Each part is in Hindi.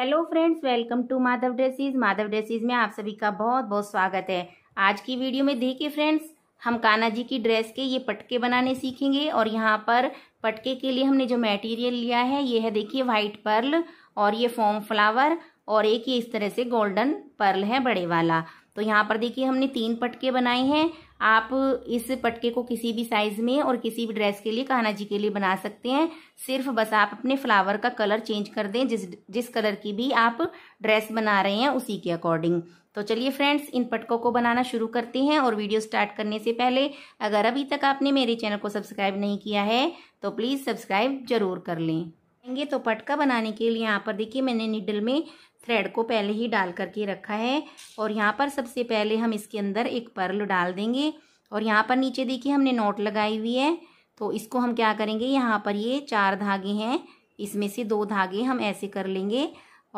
hello friends welcome to Madhav dresses Madhav dresses में आप सभी का बहुत बहुत स्वागत है आज की वीडियो में देखिए फ्रेंड्स हम काना जी की ड्रेस के ये पटके बनाने सीखेंगे और यहाँ पर पटके के लिए हमने जो मटेरियल लिया है ये है देखिए वाइट पर्ल और ये फॉम फ्लावर और एक ये इस तरह से गोल्डन पर्ल है बड़े वाला तो यहाँ पर देखिए हमने तीन पटके बनाए हैं आप इस पटके को किसी भी साइज में और किसी भी ड्रेस के लिए कहना जी के लिए बना सकते हैं सिर्फ बस आप अपने फ्लावर का कलर चेंज कर दें जिस जिस कलर की भी आप ड्रेस बना रहे हैं उसी के अकॉर्डिंग तो चलिए फ्रेंड्स इन पटकों को बनाना शुरू करते हैं और वीडियो स्टार्ट करने से पहले अगर अभी तक आपने मेरे चैनल को सब्सक्राइब नहीं किया है तो प्लीज़ सब्सक्राइब जरूर कर लें बनाएंगे तो पटका बनाने के लिए यहाँ पर देखिए मैंने निडल में थ्रेड को पहले ही डाल करके रखा है और यहाँ पर सबसे पहले हम इसके अंदर एक पर्ल डाल देंगे और यहाँ पर नीचे देखिए हमने नोट लगाई हुई है तो इसको हम क्या करेंगे यहाँ पर ये चार धागे हैं इसमें से दो धागे हम ऐसे कर लेंगे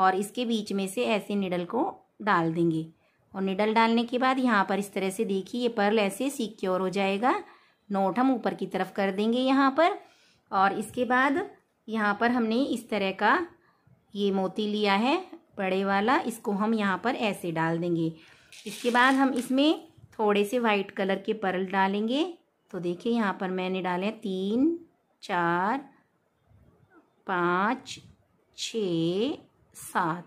और इसके बीच में से ऐसे निडल को डाल देंगे और निडल डालने के बाद यहाँ पर इस तरह से देखिए ये पर्ल ऐसे सिक्योर हो जाएगा नोट हम ऊपर की तरफ कर देंगे यहाँ पर और इसके बाद यहाँ पर हमने इस तरह का ये मोती लिया है बड़े वाला इसको हम यहाँ पर ऐसे डाल देंगे इसके बाद हम इसमें थोड़े से वाइट कलर के पर्ल डालेंगे तो देखिए यहाँ पर मैंने डाले हैं तीन चार पाँच छ सात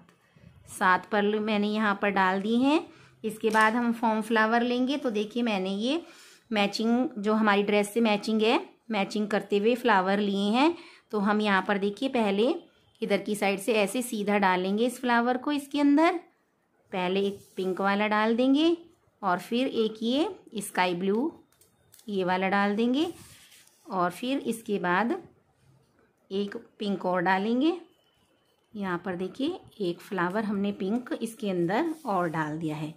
सात पर्ल मैंने यहाँ पर डाल दी हैं इसके बाद हम फॉर्म फ्लावर लेंगे तो देखिए मैंने ये मैचिंग जो हमारी ड्रेस से मैचिंग है मैचिंग करते हुए फ्लावर लिए हैं तो हम यहाँ पर देखिए पहले इधर की साइड से ऐसे सीधा डालेंगे इस फ्लावर को इसके अंदर पहले एक पिंक वाला डाल देंगे और फिर एक ये स्काई ब्लू ये वाला डाल देंगे और फिर इसके बाद एक पिंक और डालेंगे यहाँ पर देखिए एक फ्लावर हमने पिंक इसके अंदर और डाल दिया है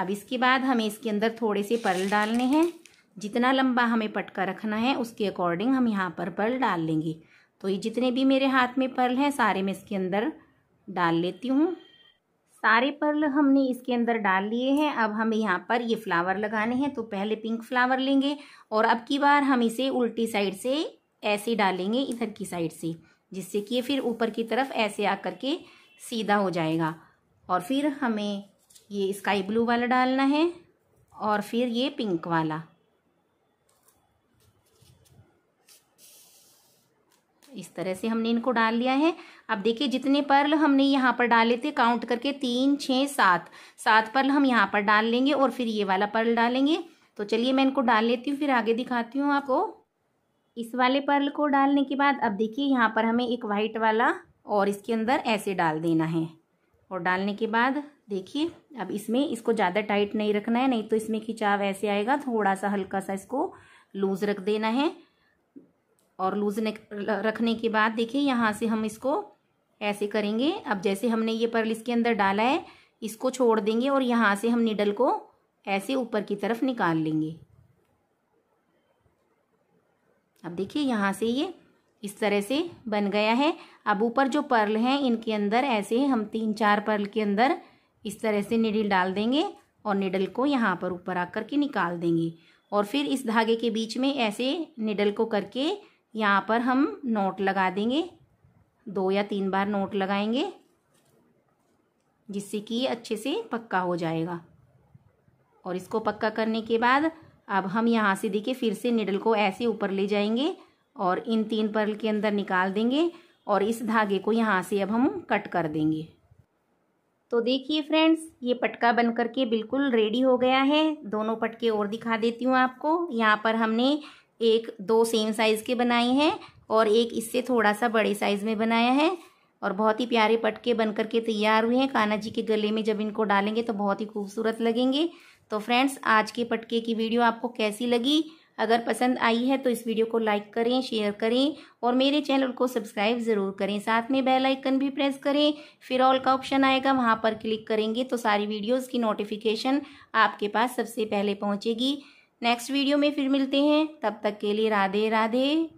अब इसके बाद हमें इसके अंदर थोड़े से पर्ल डालने हैं जितना लंबा हमें पटका रखना है उसके अकॉर्डिंग हम यहाँ पर पर्ल डाल लेंगे तो ये जितने भी मेरे हाथ में पर्ल हैं सारे मैं इसके अंदर डाल लेती हूँ सारे पर्ल हमने इसके अंदर डाल लिए हैं अब हमें यहाँ पर ये फ्लावर लगाने हैं तो पहले पिंक फ्लावर लेंगे और अब की बार हम इसे उल्टी साइड से ऐसे डालेंगे इधर की साइड से जिससे कि ये फिर ऊपर की तरफ ऐसे आकर के सीधा हो जाएगा और फिर हमें ये स्काई ब्लू वाला डालना है और फिर ये पिंक वाला इस तरह से हमने इनको डाल लिया है अब देखिए जितने पर्ल हमने यहाँ पर डाले थे काउंट करके तीन छः सात सात पर्ल हम यहाँ पर डाल लेंगे और फिर ये वाला पर्ल डालेंगे तो चलिए मैं इनको डाल लेती हूँ फिर आगे दिखाती हूँ आपको इस वाले पर्ल को डालने के बाद अब देखिए यहाँ पर हमें एक वाइट वाला और इसके अंदर ऐसे डाल देना है और डालने के बाद देखिए अब इसमें इसको ज़्यादा टाइट नहीं रखना है नहीं तो इसमें खिंचाव ऐसे आएगा थोड़ा सा हल्का सा इसको लूज़ रख देना है और लूज रखने के बाद देखिए यहाँ से हम इसको ऐसे करेंगे अब जैसे हमने ये पर्ल इसके अंदर डाला है इसको छोड़ देंगे और यहाँ से हम निडल को ऐसे ऊपर की तरफ निकाल लेंगे अब देखिए यहाँ से ये इस तरह से बन गया है अब ऊपर जो पर्ल हैं इनके अंदर ऐसे हम तीन चार पर्ल के अंदर इस तरह से निडल डाल देंगे और निडल को यहाँ पर ऊपर आकर के निकाल देंगे और फिर इस धागे के बीच में ऐसे निडल को करके यहाँ पर हम नोट लगा देंगे दो या तीन बार नोट लगाएंगे जिससे कि अच्छे से पक्का हो जाएगा और इसको पक्का करने के बाद अब हम यहाँ से देखिए फिर से निडल को ऐसे ऊपर ले जाएंगे और इन तीन पर्ल के अंदर निकाल देंगे और इस धागे को यहाँ से अब हम कट कर देंगे तो देखिए फ्रेंड्स ये पटका बन करके बिल्कुल रेडी हो गया है दोनों पटके और दिखा देती हूँ आपको यहाँ पर हमने एक दो सेम साइज़ के बनाए हैं और एक इससे थोड़ा सा बड़े साइज़ में बनाया है और बहुत ही प्यारे पटके बन के तैयार हुए हैं कान्हा जी के गले में जब इनको डालेंगे तो बहुत ही खूबसूरत लगेंगे तो फ्रेंड्स आज के पटके की वीडियो आपको कैसी लगी अगर पसंद आई है तो इस वीडियो को लाइक करें शेयर करें और मेरे चैनल को सब्सक्राइब ज़रूर करें साथ में बेल आइकन भी प्रेस करें फिर ऑल का ऑप्शन आएगा वहाँ पर क्लिक करेंगे तो सारी वीडियोज़ की नोटिफिकेशन आपके पास सबसे पहले पहुँचेगी नेक्स्ट वीडियो में फिर मिलते हैं तब तक के लिए राधे राधे